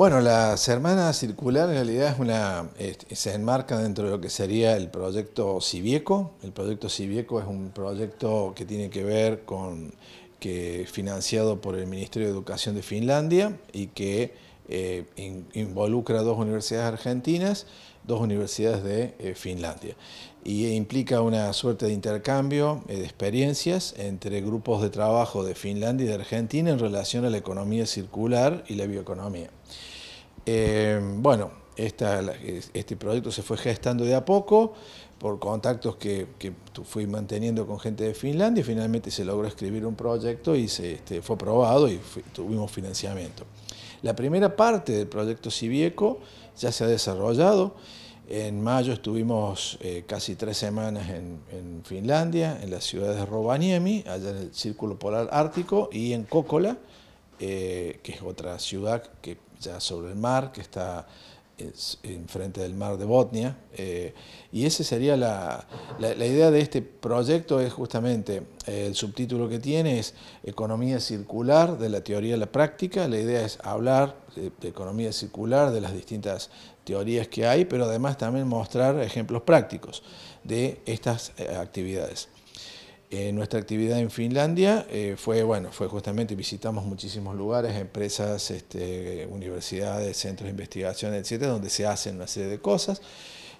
Bueno, la Sermana circular en realidad es una, se enmarca dentro de lo que sería el proyecto Civieco. El proyecto Civieco es un proyecto que tiene que ver con que financiado por el Ministerio de Educación de Finlandia y que eh, involucra dos universidades argentinas, dos universidades de eh, Finlandia. Y implica una suerte de intercambio eh, de experiencias entre grupos de trabajo de Finlandia y de Argentina en relación a la economía circular y la bioeconomía. Eh, bueno, este proyecto se fue gestando de a poco por contactos que, fui manteniendo con gente de Finlandia y finalmente se logró escribir un proyecto y se, este, fue aprobado y tuvimos financiamiento. La primera parte del proyecto Civieco ya se ha desarrollado. En mayo estuvimos eh, casi tres semanas en, Finlandia, en la ciudad de Rovaniemi, allá en el Círculo Polar Ártico, y en Kokola, eh, que es otra ciudad que ya sobre el mar, que está enfrente del mar de Botnia. Eh, y esa sería la, idea de este proyecto, es justamente eh, el subtítulo que tiene es Economía Circular de la Teoría a la Práctica. La idea es hablar de economía circular, de las distintas teorías que hay, pero además también mostrar ejemplos prácticos de estas eh, actividades. Eh, nuestra actividad en Finlandia eh, fue, bueno, fue justamente, visitamos muchísimos lugares, empresas, este, universidades, centros de investigación, etcétera, donde se hacen una serie de cosas.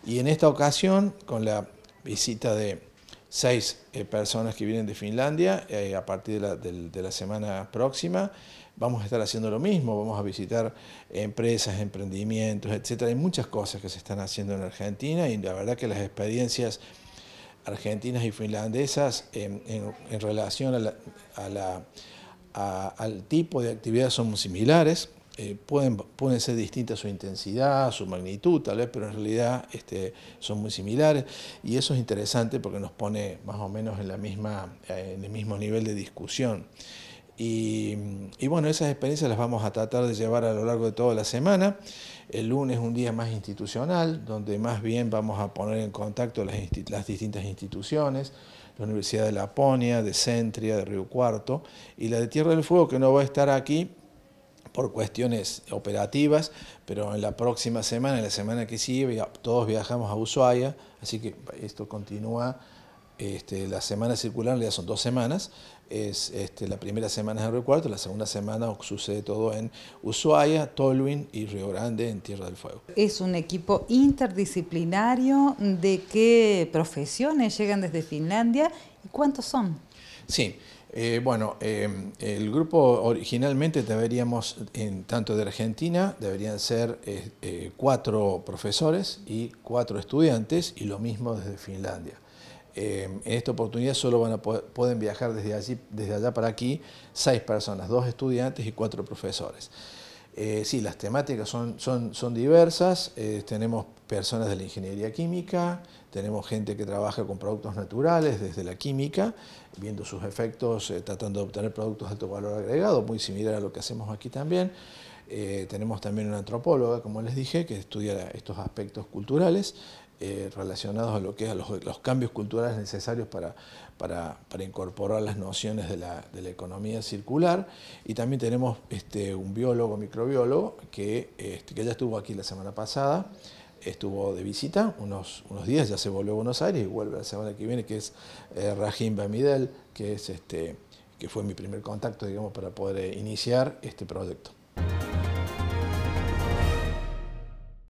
Y en esta ocasión, con la visita de seis eh, personas que vienen de Finlandia, a partir de la, de la semana próxima, vamos a estar haciendo lo mismo, vamos a visitar empresas, emprendimientos, etcétera. Hay muchas cosas que se están haciendo en Argentina y la verdad que las experiencias argentinas y finlandesas en, relación a la, al tipo de actividad son similares, eh, pueden, pueden, ser distintas su intensidad, su magnitud tal vez, pero en realidad este, son muy similares y eso es interesante porque nos pone más o menos en, la misma, eh, en el mismo nivel de discusión. Y, bueno, esas experiencias las vamos a tratar de llevar a lo largo de toda la semana. El lunes es un día más institucional, donde más bien vamos a poner en contacto las, las distintas instituciones, la Universidad de Laponia, de Centria, de Río Cuarto y la de Tierra del Fuego, que no va a estar aquí por cuestiones operativas, pero en la próxima semana, en la semana que sigue, todos viajamos a Ushuaia, así que esto continúa este, la semana circular, ya son dos semanas, este, la primera semana es en Río Cuarto, la segunda semana sucede todo en Ushuaia, Tolwin y Río Grande en Tierra del Fuego. Es un equipo interdisciplinario, ¿de qué profesiones llegan desde Finlandia y cuántos son? Sí, eh, bueno, eh, el grupo originalmente deberíamos, tanto de Argentina, deberían ser eh, cuatro profesores y cuatro estudiantes y lo mismo desde Finlandia. Eh, en esta oportunidad solo van pueden viajar desde, allí, desde allá para aquí seis personas, dos estudiantes y cuatro profesores. Eh, sí, las temáticas son, son, son diversas. Eh, tenemos personas de la ingeniería química, tenemos gente que trabaja con productos naturales desde la química, viendo sus efectos, eh, tratando de obtener productos de alto valor agregado, muy similar a lo que hacemos aquí también. tenemos también una antropóloga, como les dije, que estudia estos aspectos culturales. Eh, relacionados a lo que es a los, cambios culturales necesarios para, incorporar las nociones de la, economía circular. Y también tenemos este, un biólogo, microbiólogo, que, este, que ya estuvo aquí la semana pasada, estuvo de visita unos, días, ya se volvió a Buenos Aires y vuelve la semana que viene, que es eh, Rajim Bamidel, que, es, este, que fue mi primer contacto para poder eh, iniciar este proyecto.